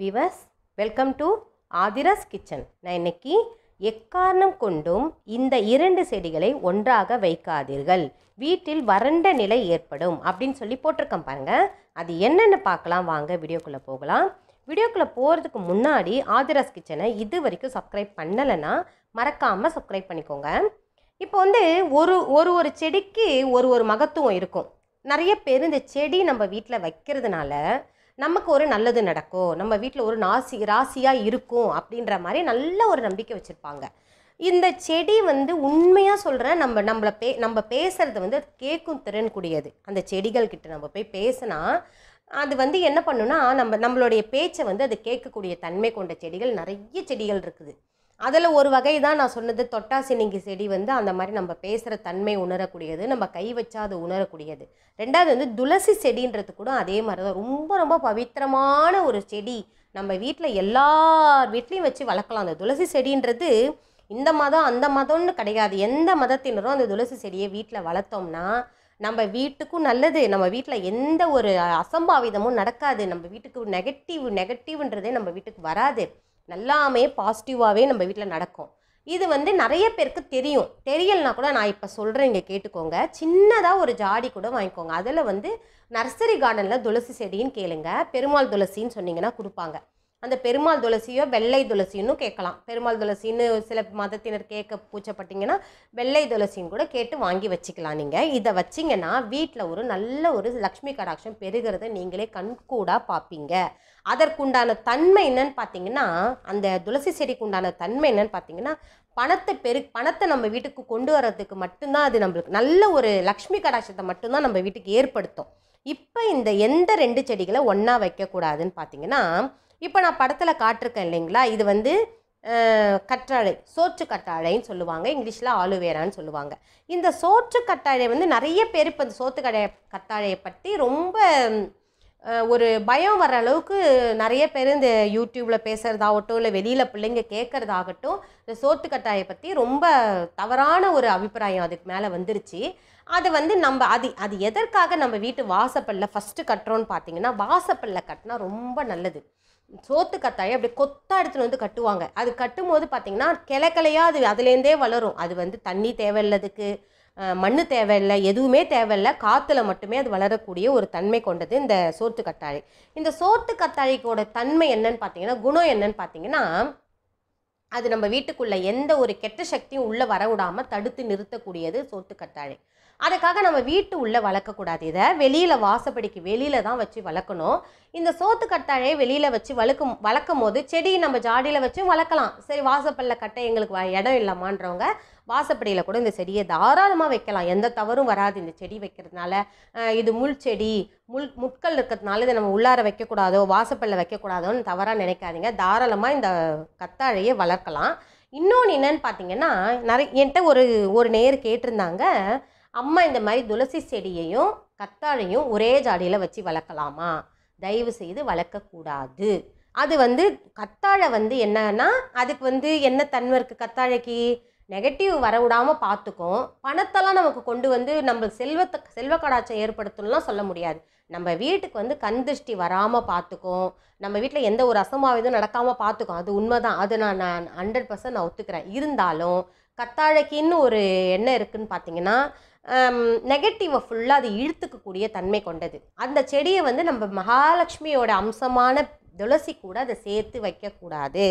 viewers welcome to Aadhira's kitchen நான் இன்னைக்கு எக்காரணம் கொண்டும் இந்த இரண்டு செடிகளை ஒன்றாக வைக்காதீர்கள் வீட்டில் வறண்ட நிலை ஏற்படும் அப்படின்னு சொல்லி போட்டிருக்கேன் பாருங்கள் அது என்னென்னு பார்க்கலாம் வாங்க வீடியோக்குள்ளே போகலாம் வீடியோக்குள்ளே போகிறதுக்கு முன்னாடி ஆதிராஸ் கிச்சனை இது வரைக்கும் சப்ஸ்கிரைப் பண்ணலைன்னா மறக்காமல் சப்ஸ்கிரைப் பண்ணிக்கோங்க இப்போ வந்து ஒரு ஒரு ஒரு செடிக்கு ஒரு ஒரு மகத்துவம் இருக்கும் நிறைய பேர் இந்த செடி நம்ம வீட்டில் வைக்கிறதுனால நமக்கு ஒரு நல்லது நடக்கும் நம்ம வீட்டில் ஒரு நாசி ராசியாக இருக்கும் அப்படின்ற மாதிரி நல்ல ஒரு நம்பிக்கை வச்சுருப்பாங்க இந்த செடி வந்து உண்மையாக சொல்கிறேன் நம்ம நம்மளை பே நம்ம பேசுகிறது வந்து அது கேட்கும் திறன் கூடியது அந்த செடிகள் கிட்ட நம்ம போய் பேசினா அது வந்து என்ன பண்ணுன்னா நம்ம நம்மளுடைய பேச்சை வந்து அது கேட்கக்கூடிய தன்மை கொண்ட செடிகள் நிறைய செடிகள் இருக்குது அதில் ஒரு வகை தான் நான் சொன்னது தொட்டாசினிங்கி செடி வந்து அந்த மாதிரி நம்ம பேசுகிற தன்மை உணரக்கூடியது நம்ம கை வச்சா அது உணரக்கூடியது ரெண்டாவது வந்து துளசி செடின்றது கூட அதே மாதிரி தான் ரொம்ப ரொம்ப பவித்திரமான ஒரு செடி நம்ம வீட்டில் எல்லார் வீட்லேயும் வச்சு வளர்க்கலாம் அந்த துளசி செடின்றது இந்த மதம் அந்த மதம்னு கிடையாது எந்த மதத்தினரும் அந்த துளசி செடியை வீட்டில் வளர்த்தோம்னா நம்ம வீட்டுக்கும் நல்லது நம்ம வீட்டில் எந்த ஒரு அசம்பாவிதமும் நடக்காது நம்ம வீட்டுக்கு நெகட்டிவ் நெகட்டிவ்ன்றதே நம்ம வீட்டுக்கு வராது எல்லாமே பாசிட்டிவாகவே நம்ம வீட்டில் நடக்கும் இது வந்து நிறைய பேருக்கு தெரியும் தெரியலனா கூட நான் இப்போ சொல்கிறேன் இங்கே கேட்டுக்கோங்க சின்னதாக ஒரு ஜாடி கூட வாங்கிக்கோங்க அதில் வந்து நர்சரி கார்டனில் துளசி செடின்னு கேளுங்க பெருமாள் துளசின்னு சொன்னீங்கன்னா கொடுப்பாங்க அந்த பெருமாள் துளசியோ வெள்ளை துளசின்னு கேட்கலாம் பெருமாள் துளசின்னு சில மதத்தினர் கேட்க பூச்சப்பட்டிங்கன்னா வெள்ளை துளசின்னு கூட கேட்டு வாங்கி வச்சுக்கலாம் நீங்கள் இதை வச்சிங்கன்னா வீட்டில் ஒரு நல்ல ஒரு லக்ஷ்மி கடாட்சம் பெருகிறத நீங்களே கண்கூடாக பார்ப்பீங்க அதற்குண்டான தன்மை என்னன்னு பார்த்தீங்கன்னா அந்த துளசி செடிக்கு உண்டான தன்மை என்னன்னு பார்த்தீங்கன்னா பணத்தை பெரு பணத்தை நம்ம வீட்டுக்கு கொண்டு வர்றதுக்கு மட்டும்தான் அது நம்மளுக்கு நல்ல ஒரு லக்ஷ்மி கடாட்சத்தை மட்டும்தான் நம்ம வீட்டுக்கு ஏற்படுத்தும் இப்போ இந்த எந்த ரெண்டு செடிகளை ஒன்றா வைக்கக்கூடாதுன்னு பார்த்தீங்கன்னா இப்போ நான் படத்தில் காட்டிருக்கேன் இல்லைங்களா இது வந்து கற்றாழை சோற்று கற்றாழைன்னு சொல்லுவாங்க இங்கிலீஷில் ஆலுவேரான்னு சொல்லுவாங்க இந்த சோற்று கற்றாழை வந்து நிறைய பேர் இப்போ இந்த சோற்று கடை கற்றாழையை பற்றி ரொம்ப ஒரு பயம் வர அளவுக்கு நிறைய பேர் இந்த யூடியூப்பில் பேசுகிறதாகட்டும் இல்லை வெளியில் பிள்ளைங்க கேட்குறதாகட்டும் இந்த சோத்து கட்டாயை பற்றி ரொம்ப தவறான ஒரு அபிப்பிராயம் அதுக்கு மேலே வந்துருச்சு அது வந்து நம்ம அது அது எதற்காக நம்ம வீட்டு வாசப்பல்ல ஃபஸ்ட்டு கட்டுறோன்னு பார்த்தீங்கன்னா வாசப்பல்ல கட்டினா ரொம்ப நல்லது சோத்து கத்தாயை அப்படி கொத்தா எடுத்துகிட்டு வந்து கட்டுவாங்க அது கட்டும் போது பார்த்திங்கன்னா கிளக்கலையாக அது அதுலேருந்தே வளரும் அது வந்து தண்ணி தேவையில்லதுக்கு மண் தேவையில்லை எதுவுமே தேவையில்லை காற்றுல மட்டுமே அது வளரக்கூடிய ஒரு தன்மை கொண்டது இந்த சோத்து கத்தாழி இந்த சோத்து கத்தாழிக்கோட தன்மை என்னன்னு பார்த்தீங்கன்னா குணம் என்னன்னு பார்த்தீங்கன்னா அது நம்ம வீட்டுக்குள்ளே எந்த ஒரு கெட்ட சக்தியும் உள்ளே வரவிடாமல் தடுத்து நிறுத்தக்கூடியது சோத்து கத்தாழி அதுக்காக நம்ம வீட்டு உள்ளே வளர்க்கக்கூடாது இதை வெளியில் வாசப்படிக்கு வெளியில் தான் வச்சு வளர்க்கணும் இந்த சோத்து கட்டாழையை வெளியில் வச்சு வளர்க்கும் வளர்க்கும் போது செடி நம்ம ஜாடியில் வச்சு வளர்க்கலாம் சரி வாசப்படில் கட்டை எங்களுக்கு இடம் இல்லாமான்றவங்க வாசப்படியில் கூட இந்த செடியை தாராளமாக வைக்கலாம் எந்த தவறும் வராது இந்த செடி வைக்கிறதுனால இது முள் செடி முள் முட்கள் இருக்கிறதுனால இதை நம்ம உள்ளார வைக்கக்கூடாதோ வாசப்படில் வைக்கக்கூடாதோன்னு தவறாக நினைக்காதீங்க தாராளமாக இந்த கத்தாழையை வளர்க்கலாம் இன்னொன்று என்னன்னு பார்த்தீங்கன்னா நிறைய என்கிட்ட ஒரு ஒரு நேர் கேட்டிருந்தாங்க அம்மா இந்த மாதிரி துளசி செடியையும் கத்தாழையும் ஒரே ஜாடியில் வச்சு வளர்க்கலாமா தயவு செய்து வளர்க்கக்கூடாது அது வந்து கத்தாழை வந்து என்னன்னா அதுக்கு வந்து என்ன தன்மை இருக்குது கத்தாழைக்கு நெகட்டிவ் வரவிடாமல் பார்த்துக்கும் பணத்தெல்லாம் நமக்கு கொண்டு வந்து நம்ம செல்வத்தை செல்வ கடாச்சம் ஏற்படுத்தணும்லாம் சொல்ல முடியாது நம்ம வீட்டுக்கு வந்து கண் திருஷ்டி வராமல் பார்த்துக்கும் நம்ம வீட்டில் எந்த ஒரு அசம்பாவிதம் நடக்காமல் பார்த்துக்கும் அது உண்மை தான் அது நான் நான் ஹண்ட்ரட் பர்சன்ட் நான் ஒத்துக்கிறேன் இருந்தாலும் கத்தாழைக்கின்னு ஒரு எண்ணம் இருக்குதுன்னு பார்த்தீங்கன்னா நெகட்டிவை ஃபுல்லாக அது இழுத்துக்கக்கூடிய தன்மை கொண்டது அந்த செடியை வந்து நம்ம மகாலட்சுமியோட அம்சமான துளசி கூட அதை சேர்த்து வைக்கக்கூடாது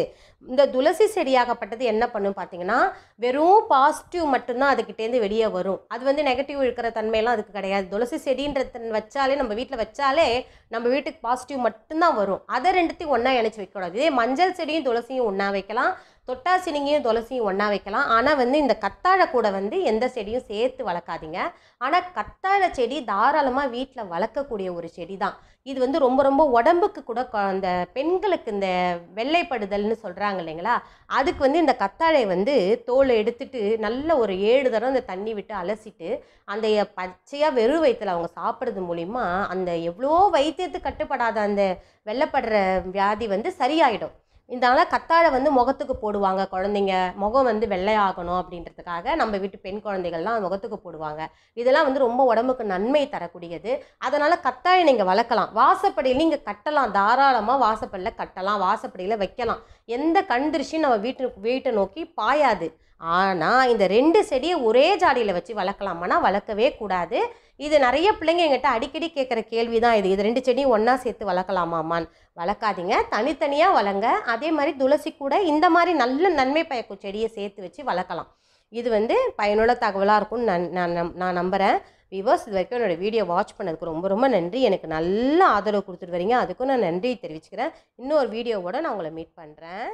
இந்த துளசி செடியாகப்பட்டது என்ன பண்ணும் பார்த்தீங்கன்னா வெறும் பாசிட்டிவ் மட்டும்தான் அதுக்கிட்டேருந்து வெளியே வரும் அது வந்து நெகட்டிவ் இருக்கிற தன்மையெல்லாம் அதுக்கு கிடையாது துளசி செடின்றத வச்சாலே நம்ம வீட்டில் வச்சாலே நம்ம வீட்டுக்கு பாசிட்டிவ் மட்டும்தான் வரும் அதை ரெண்டுத்தையும் ஒன்றா இணைச்சி வைக்கக்கூடாது இதே மஞ்சள் செடியும் துளசியும் ஒன்றா வைக்கலாம் தொட்டாசினிங்கையும் துளசியும் ஒன்றா வைக்கலாம் ஆனால் வந்து இந்த கத்தாழை கூட வந்து எந்த செடியும் சேர்த்து வளர்க்காதீங்க ஆனால் கத்தாழை செடி தாராளமாக வீட்டில் வளர்க்கக்கூடிய ஒரு செடி தான் இது வந்து ரொம்ப ரொம்ப உடம்புக்கு கூட அந்த பெண்களுக்கு இந்த வெள்ளைப்படுதல்னு சொல்கிறாங்க இல்லைங்களா அதுக்கு வந்து இந்த கத்தாழை வந்து தோலை எடுத்துட்டு நல்ல ஒரு ஏழு தரம் அந்த தண்ணி விட்டு அலசிட்டு அந்த பச்சையாக வெறும் வயிற்றில் அவங்க சாப்பிட்றது மூலிமா அந்த எவ்வளோ வைத்தியத்துக்கு கட்டுப்படாத அந்த வெள்ளப்படுற வியாதி வந்து சரியாயிடும் இதனால் கத்தாழை வந்து முகத்துக்கு போடுவாங்க குழந்தைங்க முகம் வந்து வெள்ளையாகணும் அப்படின்றதுக்காக நம்ம வீட்டு பெண் குழந்தைகள்லாம் முகத்துக்கு போடுவாங்க இதெல்லாம் வந்து ரொம்ப உடம்புக்கு நன்மை தரக்கூடியது அதனால் கத்தாழை நீங்கள் வளர்க்கலாம் வாசப்படியில் நீங்கள் கட்டலாம் தாராளமாக வாசப்படியில் கட்டலாம் வாசப்படியில் வைக்கலாம் எந்த கண் திருஷ்டியும் நம்ம வீட்டு வீட்டை நோக்கி பாயாது ஆனால் இந்த ரெண்டு செடியை ஒரே ஜாடியில் வச்சு வளர்க்கலாமா வளர்க்கவே கூடாது இது நிறைய பிள்ளைங்க எங்கிட்ட அடிக்கடி கேட்குற கேள்வி தான் இது இது ரெண்டு செடியும் ஒன்றா சேர்த்து வளர்க்கலாமாமான் வளர்க்காதீங்க தனித்தனியாக வளங்க அதே மாதிரி துளசி கூட இந்த மாதிரி நல்ல நன்மை பயக்கும் செடியை சேர்த்து வச்சு வளர்க்கலாம் இது வந்து பயனுள்ள தகவலாக இருக்கும்னு நான் நான் நான் நம்புகிறேன் விவர்ஸ் இது வரைக்கும் என்னோடய வீடியோ வாட்ச் பண்ணதுக்கு ரொம்ப ரொம்ப நன்றி எனக்கு நல்ல ஆதரவு கொடுத்துட்டு வரீங்க அதுக்கும் நான் நன்றி தெரிவிச்சுக்கிறேன் இன்னொரு வீடியோவோடு நான் உங்களை மீட் பண்ணுறேன்